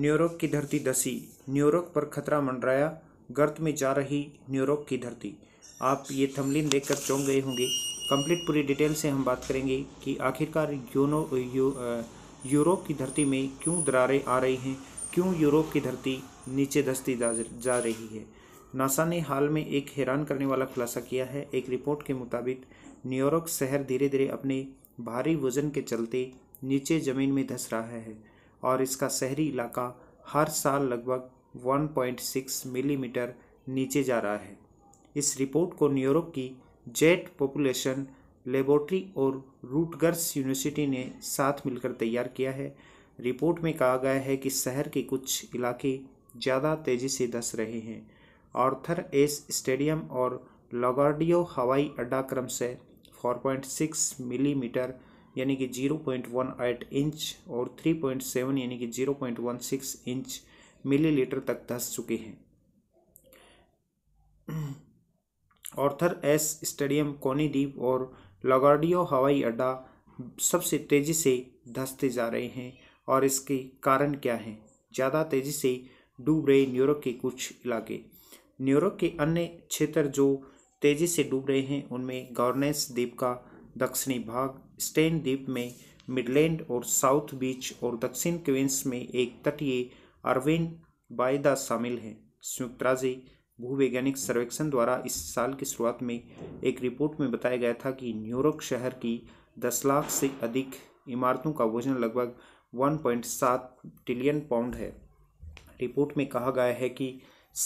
New York की धरती दसी न्यूयॉर्क पर खतरा मंडराया गर्त में जा रही न्यूयॉर्क की धरती आप ये थमलिन देखकर चौंक गए होंगे कंप्लीट पूरी डिटेल से हम बात करेंगे कि आखिरकार यूनो यू, यूरोप की धरती में क्यों दरारें आ रही हैं क्यों यूरोप की धरती नीचे दस्ती जा रही है नासा ने हाल में एक हैरान करने वाला खुलासा किया है एक रिपोर्ट के मुताबिक न्यूयॉर्क शहर धीरे धीरे अपने भारी वजन के चलते नीचे ज़मीन में धस रहा है और इसका शहरी इलाका हर साल लगभग 1.6 मिलीमीटर नीचे जा रहा है इस रिपोर्ट को न्यूयॉर्क की जेट पॉपुलेशन लेबोरेटरी और रूटगर्स यूनिवर्सिटी ने साथ मिलकर तैयार किया है रिपोर्ट में कहा गया है कि शहर के कुछ इलाके ज़्यादा तेज़ी से धस रहे हैं आर्थर एस स्टेडियम और लॉगार्डियो हवाई अड्डा क्रम से 4.6 मिलीमीटर mm यानी कि जीरो पॉइंट वन इंच और थ्री पॉइंट सेवन यानी कि zero point one six inch millilitre तक धस चुके हैं ऑर्थर एस स्टेडियम कोनीदीप और लगार्डियो हवाई अड्डा सबसे तेज़ी से धसते जा रहे हैं और इसके कारण क्या हैं ज़्यादा तेज़ी से डूब रहे न्यूयॉर्क के कुछ इलाके न्यूयॉर्क के अन्य क्षेत्र जो तेज़ी से डूब रहे हैं उनमें गवर्नेंस द्वीप का दक्षिणी भाग स्टेन द्वीप में मिडलैंड और साउथ बीच और दक्षिण क्वींस में एक तटीय अरविन बायदा शामिल हैं संयुक्त राज्य भूवैज्ञानिक सर्वेक्षण द्वारा इस साल की शुरुआत में एक रिपोर्ट में बताया गया था कि न्यूयॉर्क शहर की दस लाख से अधिक इमारतों का वजन लगभग 1.7 ट्रिलियन पाउंड है रिपोर्ट में कहा गया है कि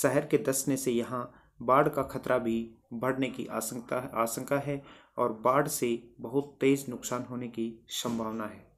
शहर के दसने से यहाँ बाढ़ का खतरा भी बढ़ने की आशंका आशंका है और बाढ़ से बहुत तेज़ नुकसान होने की संभावना है